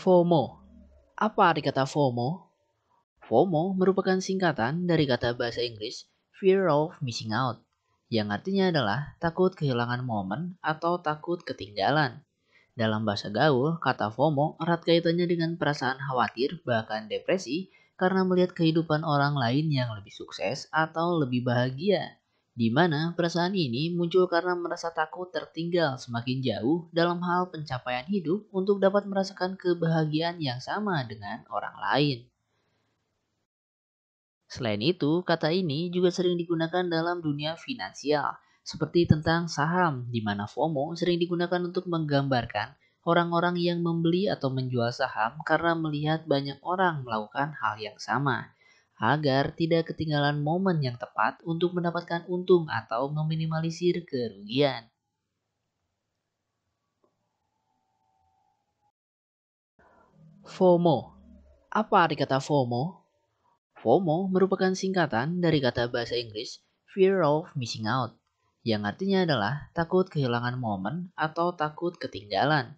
FOMO. Apa arti kata FOMO? FOMO merupakan singkatan dari kata bahasa Inggris Fear of Missing Out, yang artinya adalah takut kehilangan momen atau takut ketinggalan. Dalam bahasa gaul, kata FOMO erat kaitannya dengan perasaan khawatir bahkan depresi karena melihat kehidupan orang lain yang lebih sukses atau lebih bahagia di mana perasaan ini muncul karena merasa takut tertinggal semakin jauh dalam hal pencapaian hidup untuk dapat merasakan kebahagiaan yang sama dengan orang lain. Selain itu, kata ini juga sering digunakan dalam dunia finansial, seperti tentang saham, di mana FOMO sering digunakan untuk menggambarkan orang-orang yang membeli atau menjual saham karena melihat banyak orang melakukan hal yang sama agar tidak ketinggalan momen yang tepat untuk mendapatkan untung atau meminimalisir kerugian. FOMO. Apa arti kata FOMO? FOMO merupakan singkatan dari kata bahasa Inggris Fear of Missing Out, yang artinya adalah takut kehilangan momen atau takut ketinggalan.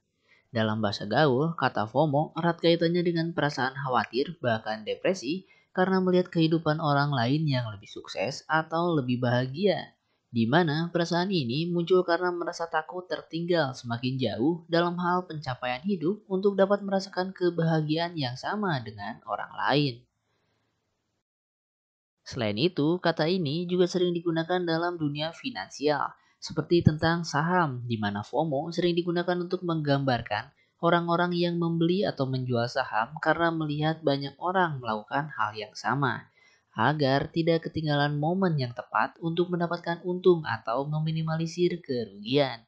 Dalam bahasa gaul, kata FOMO erat kaitannya dengan perasaan khawatir bahkan depresi karena melihat kehidupan orang lain yang lebih sukses atau lebih bahagia. Di mana perasaan ini muncul karena merasa takut tertinggal semakin jauh dalam hal pencapaian hidup untuk dapat merasakan kebahagiaan yang sama dengan orang lain. Selain itu, kata ini juga sering digunakan dalam dunia finansial, seperti tentang saham, di mana FOMO sering digunakan untuk menggambarkan orang-orang yang membeli atau menjual saham karena melihat banyak orang melakukan hal yang sama, agar tidak ketinggalan momen yang tepat untuk mendapatkan untung atau meminimalisir kerugian.